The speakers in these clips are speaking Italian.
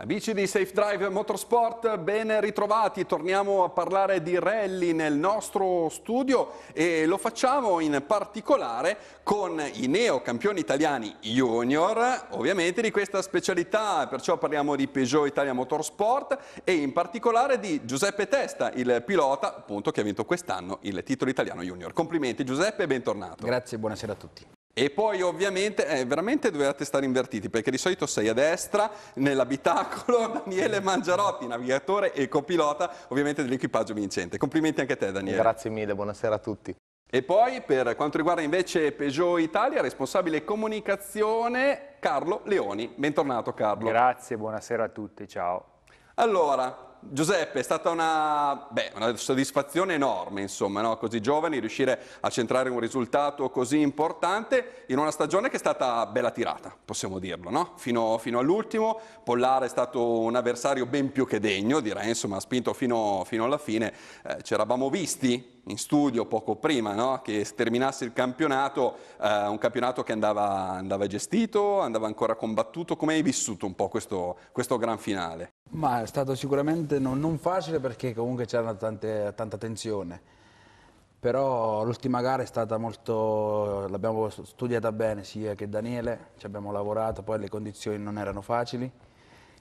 Amici di Safe Drive Motorsport, ben ritrovati. Torniamo a parlare di rally nel nostro studio e lo facciamo in particolare con i neo campioni italiani junior, ovviamente di questa specialità, perciò parliamo di Peugeot Italia Motorsport e in particolare di Giuseppe Testa, il pilota appunto che ha vinto quest'anno il titolo italiano junior. Complimenti Giuseppe e bentornato. Grazie, buonasera a tutti. E poi ovviamente, eh, veramente dovevate stare invertiti, perché di solito sei a destra, nell'abitacolo, Daniele Mangiarotti, navigatore e copilota, ovviamente dell'equipaggio vincente. Complimenti anche a te Daniele. Grazie mille, buonasera a tutti. E poi per quanto riguarda invece Peugeot Italia, responsabile comunicazione Carlo Leoni. Bentornato Carlo. Grazie, buonasera a tutti, ciao. Allora, Giuseppe, è stata una, beh, una soddisfazione enorme, insomma, no? così giovani, riuscire a centrare un risultato così importante in una stagione che è stata bella tirata, possiamo dirlo, no? fino, fino all'ultimo. Pollare è stato un avversario ben più che degno, direi, insomma, ha spinto fino, fino alla fine. Eh, ci eravamo visti in studio poco prima no? che terminasse il campionato, eh, un campionato che andava, andava, gestito, andava ancora combattuto. Come hai vissuto un po' questo, questo gran finale? Ma è stato sicuramente non, non facile perché comunque c'era tanta tensione, però l'ultima gara è stata molto, l'abbiamo studiata bene sia che Daniele, ci abbiamo lavorato, poi le condizioni non erano facili,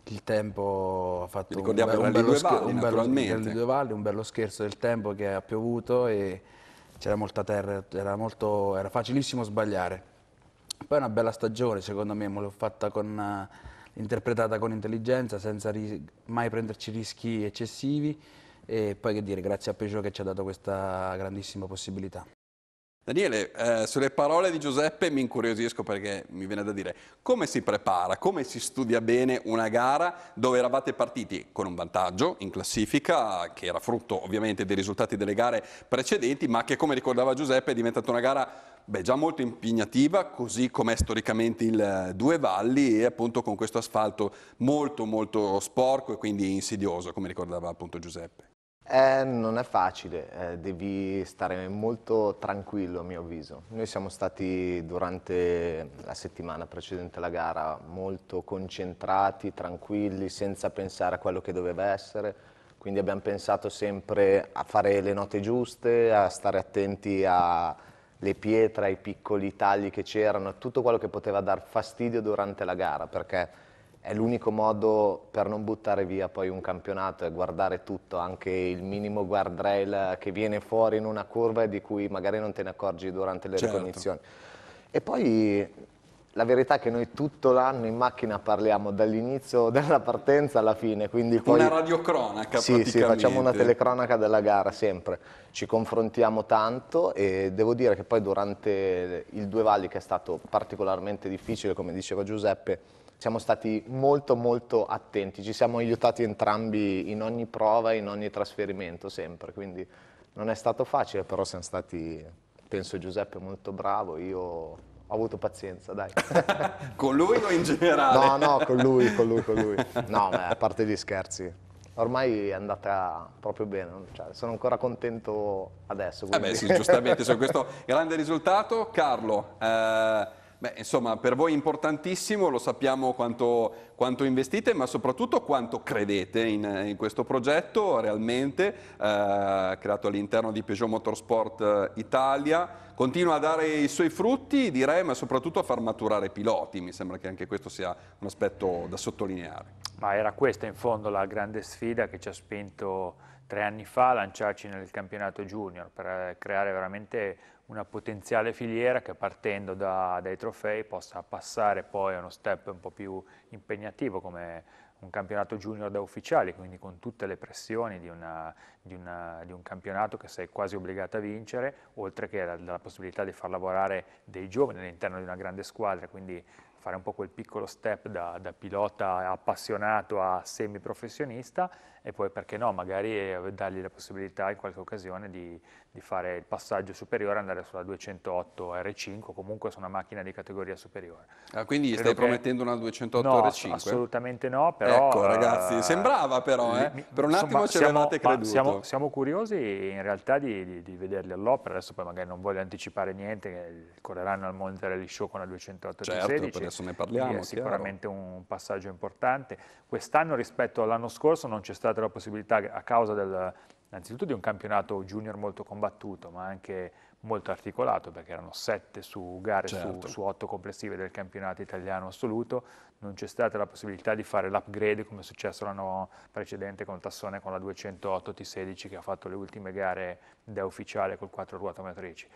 il tempo ha fatto un, bello, un, bello valli, un, bello, valli, un bello scherzo del tempo che ha piovuto e c'era molta terra, era, molto, era, facilissimo sbagliare. Poi una bella stagione secondo me, l'ho fatta con interpretata con intelligenza, senza mai prenderci rischi eccessivi e poi che dire, grazie a Peugeot che ci ha dato questa grandissima possibilità. Daniele, eh, sulle parole di Giuseppe mi incuriosisco perché mi viene da dire come si prepara, come si studia bene una gara dove eravate partiti con un vantaggio in classifica che era frutto ovviamente dei risultati delle gare precedenti ma che come ricordava Giuseppe è diventata una gara beh, già molto impegnativa, così come è storicamente il eh, Due Valli e appunto con questo asfalto molto molto sporco e quindi insidioso, come ricordava appunto Giuseppe. Eh, non è facile, eh, devi stare molto tranquillo a mio avviso. Noi siamo stati durante la settimana precedente alla gara molto concentrati, tranquilli, senza pensare a quello che doveva essere, quindi abbiamo pensato sempre a fare le note giuste, a stare attenti a, le pietre, i piccoli tagli che c'erano, tutto quello che poteva dar fastidio durante la gara, perché è l'unico modo per non buttare via poi un campionato e guardare tutto, anche il minimo guardrail che viene fuori in una curva e di cui magari non te ne accorgi durante le certo. ricognizioni. E poi la verità è che noi tutto l'anno in macchina parliamo dall'inizio della partenza alla fine. Quindi poi... Una radiocronaca sì, Sì, facciamo una telecronaca della gara sempre. Ci confrontiamo tanto e devo dire che poi durante il Due Valli, che è stato particolarmente difficile, come diceva Giuseppe, siamo stati molto molto attenti, ci siamo aiutati entrambi in ogni prova, in ogni trasferimento sempre, quindi non è stato facile, però siamo stati, penso Giuseppe molto bravo, io ho avuto pazienza, dai. con lui o in generale? No, no, con lui, con lui, con lui. No, beh, a parte gli scherzi, ormai è andata proprio bene, cioè, sono ancora contento adesso. Eh beh sì, giustamente, su cioè, questo grande risultato. Carlo, eh, Beh, insomma, per voi è importantissimo, lo sappiamo quanto, quanto investite, ma soprattutto quanto credete in, in questo progetto realmente, eh, creato all'interno di Peugeot Motorsport eh, Italia. Continua a dare i suoi frutti, direi, ma soprattutto a far maturare i piloti. Mi sembra che anche questo sia un aspetto da sottolineare. Ma era questa in fondo la grande sfida che ci ha spinto tre anni fa a lanciarci nel campionato junior per eh, creare veramente una potenziale filiera che partendo da, dai trofei possa passare poi a uno step un po' più impegnativo come un campionato junior da ufficiali, quindi con tutte le pressioni di, una, di, una, di un campionato che sei quasi obbligato a vincere, oltre che la, possibilità di far lavorare dei giovani all'interno di una grande squadra, quindi fare un po' quel piccolo step da, da pilota appassionato a semiprofessionista e poi perché no, magari eh, dargli la possibilità in qualche occasione di, di fare il passaggio superiore, andare sulla 208 R5, comunque su una macchina di categoria superiore. Ah, quindi Credo stai che... promettendo una 208 no, R5? assolutamente no, però... Ecco ragazzi, eh, sembrava però, eh? mi, per un insomma, attimo ci avevate creduto. Siamo, siamo, curiosi in realtà di, di, di vederli all'opera, adesso poi magari non voglio anticipare niente, correranno al Monterelli Show con la 208 R16, certo, adesso ne parliamo. È sicuramente chiaro. un passaggio importante. Quest'anno rispetto all'anno scorso non c'è stata la possibilità, a causa del, innanzitutto di un campionato junior molto combattuto, ma anche molto articolato, perché erano sette su gare certo. su, su otto complessive del campionato italiano assoluto, non c'è stata la possibilità di fare l'upgrade come è successo l'anno precedente con Tassone con la 208 T16 che ha fatto le ultime gare da ufficiale col 4 ruota matrici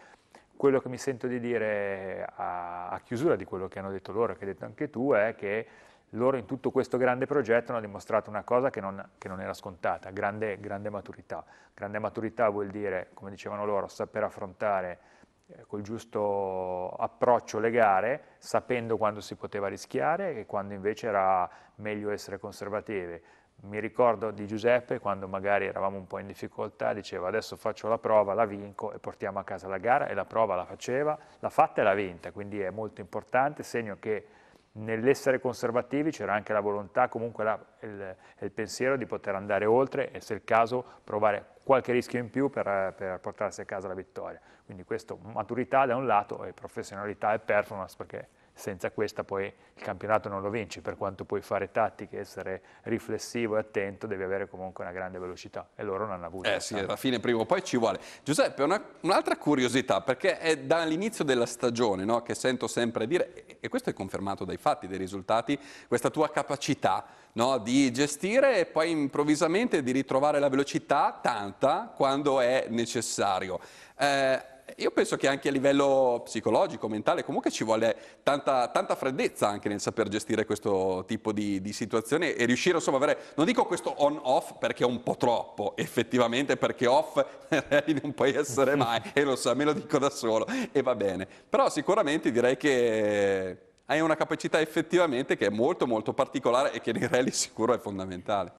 quello che mi sento di dire a, a, chiusura di quello che hanno detto loro e che hai detto anche tu è che loro in tutto questo grande progetto hanno dimostrato una cosa che non, che non era scontata, grande, grande, maturità. Grande maturità vuol dire, come dicevano loro, saper affrontare eh, col giusto approccio le gare, sapendo quando si poteva rischiare e quando invece era meglio essere conservative mi ricordo di Giuseppe quando magari eravamo un po' in difficoltà, diceva adesso faccio la prova, la vinco e portiamo a casa la gara e la prova la faceva, l'ha fatta e l'ha vinta, quindi è molto importante, segno che nell'essere conservativi c'era anche la volontà, comunque la, il, il, pensiero di poter andare oltre e se è il caso provare qualche rischio in più per, per portarsi a casa la vittoria. Quindi questo maturità da un lato e professionalità e performance perché senza questa poi il campionato non lo vinci, per quanto puoi fare tattiche, essere riflessivo e attento, devi avere comunque una grande velocità e loro non hanno avuto. Eh sì, alla fine prima o poi ci vuole. Giuseppe, un'altra curiosità, perché è dall'inizio della stagione no, che sento sempre dire, e questo è confermato dai fatti, dai risultati, questa tua capacità no, di gestire e poi improvvisamente di ritrovare la velocità tanta quando è necessario. Eh, io penso che anche a livello psicologico, mentale, comunque ci vuole tanta, tanta freddezza anche nel saper gestire questo tipo di, di situazione e riuscire insomma ad avere, non dico questo on-off perché è un po' troppo effettivamente, perché off non puoi essere mai e lo so, me lo dico da solo e va bene, però sicuramente direi che hai una capacità effettivamente che è molto molto particolare e che nei rally sicuro è fondamentale.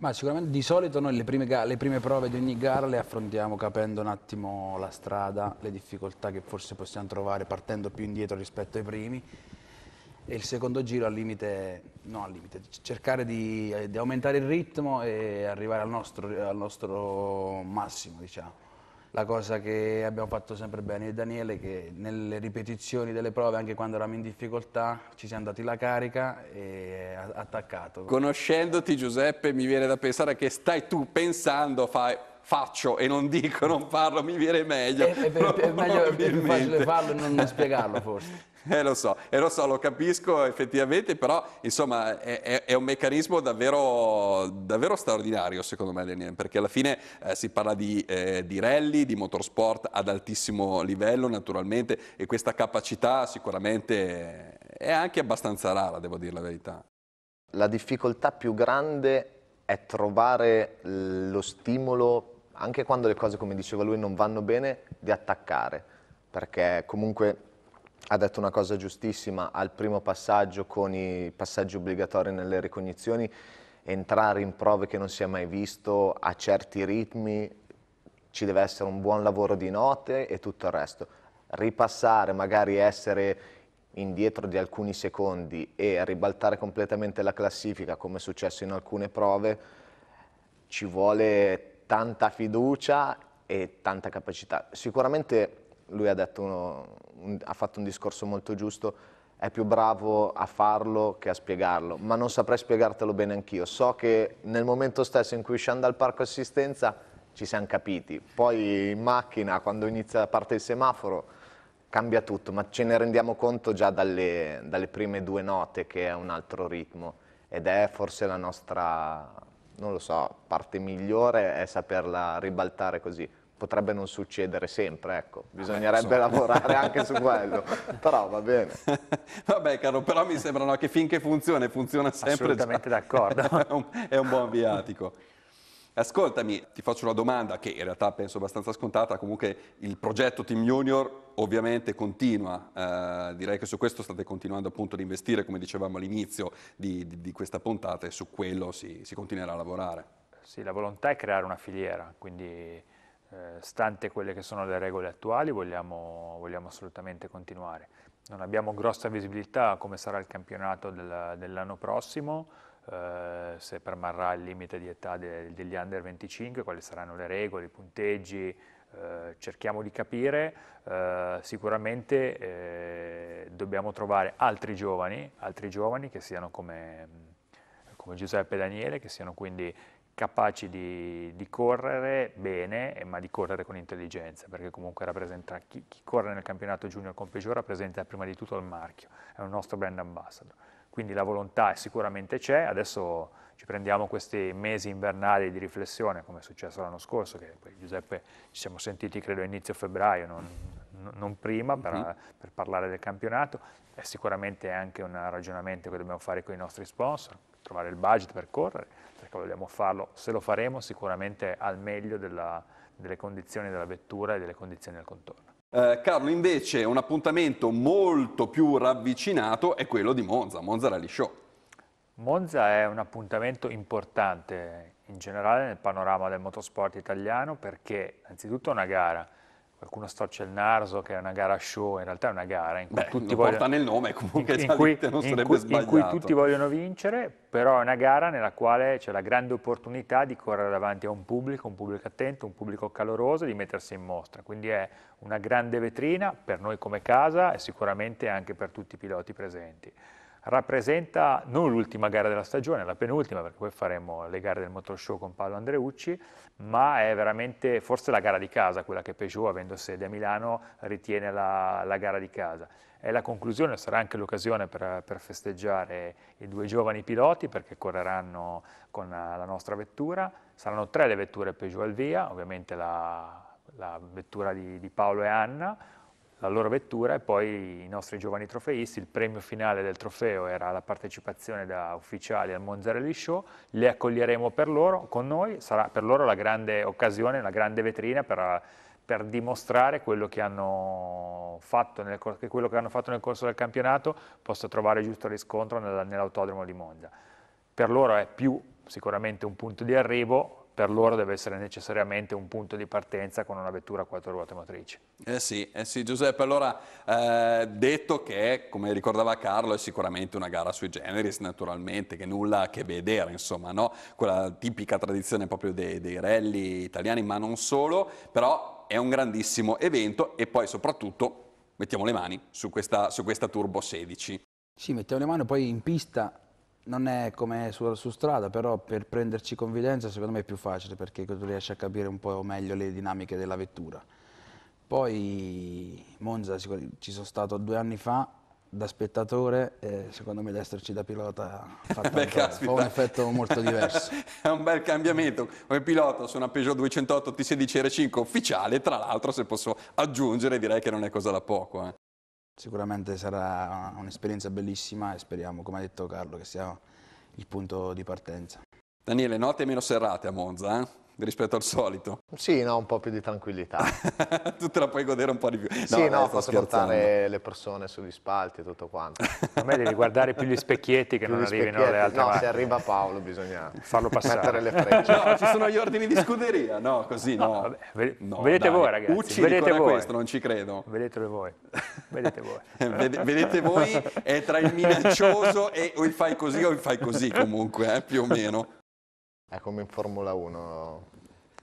Ma sicuramente di solito noi le prime, le prime, prove di ogni gara le affrontiamo capendo un attimo la strada, le difficoltà che forse possiamo trovare partendo più indietro rispetto ai primi e il secondo giro al limite, no al limite, cercare di, eh, di aumentare il ritmo e arrivare al nostro, al nostro massimo diciamo la cosa che abbiamo fatto sempre bene io e Daniele che nelle ripetizioni delle prove, anche quando eravamo in difficoltà, ci siamo dati la carica e attaccato. Conoscendoti Giuseppe mi viene da pensare che stai tu pensando, fai faccio e non dico, non parlo, mi viene meglio. È, è, è meglio, è più facile farlo e non spiegarlo forse. Eh, lo so, eh, lo so, lo capisco effettivamente, però insomma è, è, è un meccanismo davvero, davvero, straordinario secondo me Daniel, perché alla fine eh, si parla di, eh, di, rally, di motorsport ad altissimo livello naturalmente e questa capacità sicuramente è anche abbastanza rara, devo dire la verità. La difficoltà più grande è trovare lo stimolo, anche quando le cose come diceva lui non vanno bene, di attaccare, perché comunque ha detto una cosa giustissima al primo passaggio con i passaggi obbligatori nelle ricognizioni, entrare in prove che non si è mai visto a certi ritmi, ci deve essere un buon lavoro di note e tutto il resto. Ripassare, magari essere indietro di alcuni secondi e ribaltare completamente la classifica come è successo in alcune prove, ci vuole tanta fiducia e tanta capacità. Sicuramente lui ha, uno, un, ha fatto un discorso molto giusto, è più bravo a farlo che a spiegarlo, ma non saprei spiegartelo bene anch'io. So che nel momento stesso in cui usciamo dal parco assistenza ci siamo capiti, poi in macchina quando inizia parte il semaforo cambia tutto, ma ce ne rendiamo conto già dalle, dalle prime due note che è un altro ritmo ed è forse la nostra, non lo so, parte migliore è saperla ribaltare così potrebbe non succedere sempre, ecco. bisognerebbe Vabbè, lavorare anche su quello, però va bene. Vabbè caro, però mi sembrano che finché funziona, funziona sempre. Assolutamente d'accordo. è, è un buon viatico. Ascoltami, ti faccio una domanda che in realtà penso abbastanza scontata, comunque il progetto Team Junior ovviamente continua, eh, direi che su questo state continuando appunto ad investire, come dicevamo all'inizio di, di, di, questa puntata e su quello si, si continuerà a lavorare. Sì, la volontà è creare una filiera, quindi eh, stante quelle che sono le regole attuali, vogliamo, vogliamo, assolutamente continuare. Non abbiamo grossa visibilità come sarà il campionato del, dell'anno prossimo, eh, se permarrà il limite di età de, degli under 25, quali saranno le regole, i punteggi, eh, cerchiamo di capire. Eh, sicuramente eh, dobbiamo trovare altri giovani, altri giovani che siano come, come Giuseppe Daniele, che siano quindi capaci di, di, correre bene, eh, ma di correre con intelligenza, perché comunque rappresenta, chi, chi corre nel campionato junior con Peugeot rappresenta prima di tutto il marchio, è un nostro brand ambassador. Quindi la volontà sicuramente c'è, adesso ci prendiamo questi mesi invernali di riflessione, come è successo l'anno scorso, che poi Giuseppe ci siamo sentiti credo a inizio febbraio, non, non prima, per, mhm. per parlare del campionato, è sicuramente anche un ragionamento che dobbiamo fare con i nostri sponsor, trovare il budget per correre, perché vogliamo farlo, se lo faremo sicuramente al meglio della, delle condizioni della vettura e delle condizioni del contorno. Eh, Carlo invece un appuntamento molto più ravvicinato è quello di Monza, Monza Rally Show. Monza è un appuntamento importante in generale nel panorama del motorsport italiano perché innanzitutto è una gara qualcuno storce il naso, che è una gara show, in realtà è una gara in cui, Beh, tutti, vogliono, in cui, in cui, in cui tutti vogliono vincere, però è una gara nella quale c'è la grande opportunità di correre davanti a un pubblico, un pubblico attento, un pubblico caloroso e di mettersi in mostra, quindi è una grande vetrina per noi come casa e sicuramente anche per tutti i piloti presenti rappresenta non l'ultima gara della stagione, la penultima, perché poi faremo le gare del Motor con Paolo Andreucci, ma è veramente forse la gara di casa, quella che Peugeot, avendo sede a Milano, ritiene la, la gara di casa. È la conclusione, sarà anche l'occasione per, per, festeggiare i due giovani piloti perché correranno con la nostra vettura. Saranno tre le vetture Peugeot al via, ovviamente la, la vettura di, di Paolo e Anna, la loro vettura e poi i nostri giovani trofeisti. Il premio finale del trofeo era la partecipazione da ufficiali al Monzarelli Show, le accoglieremo per loro, con noi, sarà per loro la grande occasione, la grande vetrina per, per dimostrare quello che, nel, che quello che, hanno fatto nel corso del campionato possa trovare giusto riscontro nell'autodromo di Monza. Per loro è più sicuramente un punto di arrivo, per loro deve essere necessariamente un punto di partenza con una vettura a quattro ruote motrici. Eh sì, eh sì Giuseppe, allora eh, detto che, come ricordava Carlo, è sicuramente una gara sui generis, naturalmente, che nulla a che vedere, insomma, no? quella tipica tradizione proprio dei, dei rally italiani, ma non solo, però è un grandissimo evento e poi soprattutto mettiamo le mani su questa, su questa Turbo 16. Sì, mettiamo le mani, poi in pista non è come su, su, strada, però per prenderci confidenza secondo me è più facile perché tu riesci a capire un po' meglio le dinamiche della vettura. Poi Monza ci sono stato due anni fa da spettatore e secondo me esserci da pilota fa, Beh, fa un effetto molto diverso. è un bel cambiamento. Come pilota su una Peugeot 208 T16 R5 ufficiale, tra l'altro se posso aggiungere direi che non è cosa da poco. Eh. Sicuramente sarà un'esperienza bellissima e speriamo, come ha detto Carlo, che sia il punto di partenza. Daniele, note meno serrate a Monza, eh? rispetto al solito? Sì, no, un po' più di tranquillità. tu te la puoi godere un po' di più. No, sì, no, posso portare le persone sugli spalti e tutto quanto. A me devi guardare più gli specchietti che più non arrivino alle altre. No, parte. se arriva Paolo bisogna farlo passare. Mettere le frecce. No, ci sono gli ordini di scuderia, no, così no. no, vabbè, no vedete dai. voi ragazzi. Ucci vedete voi. questo, non ci credo. Vedetelo voi. Vedete voi. Ved vedete voi è tra il minaccioso e o il fai così o il fai così comunque, eh, più o meno. È come in Formula 1,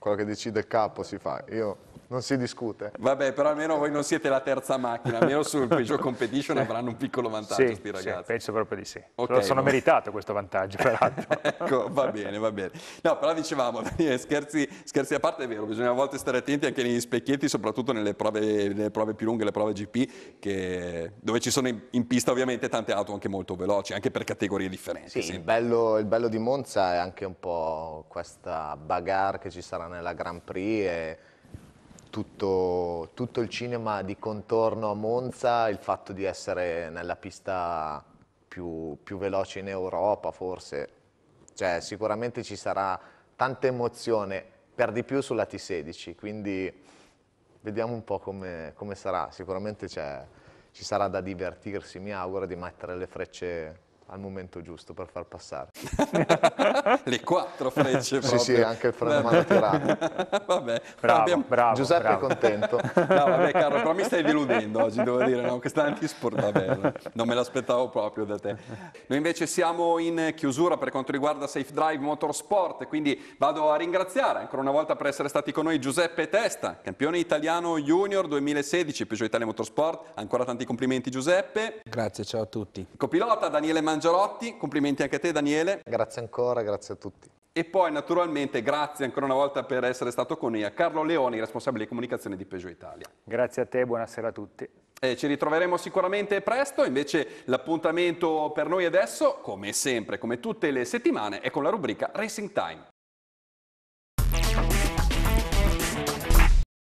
quello che decide il capo si fa. Io non si discute. Vabbè, però almeno voi non siete la terza macchina, almeno sul Peugeot Competition avranno un piccolo vantaggio sì, ragazzi. Sì, penso proprio di sì. Okay, sono no. meritato questo vantaggio, peraltro. ecco, va bene, va bene. No, però dicevamo, scherzi, scherzi, a parte è vero, bisogna a volte stare attenti anche negli specchietti, soprattutto nelle prove, nelle prove più lunghe, le prove GP, che, dove ci sono in, in, pista ovviamente tante auto anche molto veloci, anche per categorie differenti. Sì, il bello, il bello di Monza è anche un po' questa bagarre che ci sarà nella Grand Prix e tutto, tutto il cinema di contorno a Monza, il fatto di essere nella pista più, più veloce in Europa forse, cioè sicuramente ci sarà tanta emozione, per di più sulla T16, quindi vediamo un po' come, come sarà, sicuramente ci sarà da divertirsi, mi auguro di mettere le frecce al momento giusto per far passare. Le quattro frecce proprio. Sì, sì, anche il freno mano Vabbè, bravo, abbiamo... bravo, Giuseppe bravo. è contento. No, vabbè, Carlo, però mi stai deludendo oggi, devo dire, no? Questa antisport va bene. Non me l'aspettavo proprio da te. Noi invece siamo in chiusura per quanto riguarda Safe Drive Motorsport, quindi vado a ringraziare ancora una volta per essere stati con noi Giuseppe Testa, campione italiano junior 2016 Peugeot Italia Motorsport. Ancora tanti complimenti Giuseppe. Grazie, ciao a tutti. Copilota Daniele Mangiarotti, complimenti anche a te Daniele. Grazie grazie ancora, grazie a tutti. E poi naturalmente grazie ancora una volta per essere stato con noi a Carlo Leoni, responsabile di comunicazione di Peugeot Italia. Grazie a te, buonasera a tutti. E ci ritroveremo sicuramente presto, invece l'appuntamento per noi adesso, come sempre, come tutte le settimane, è con la rubrica Racing Time.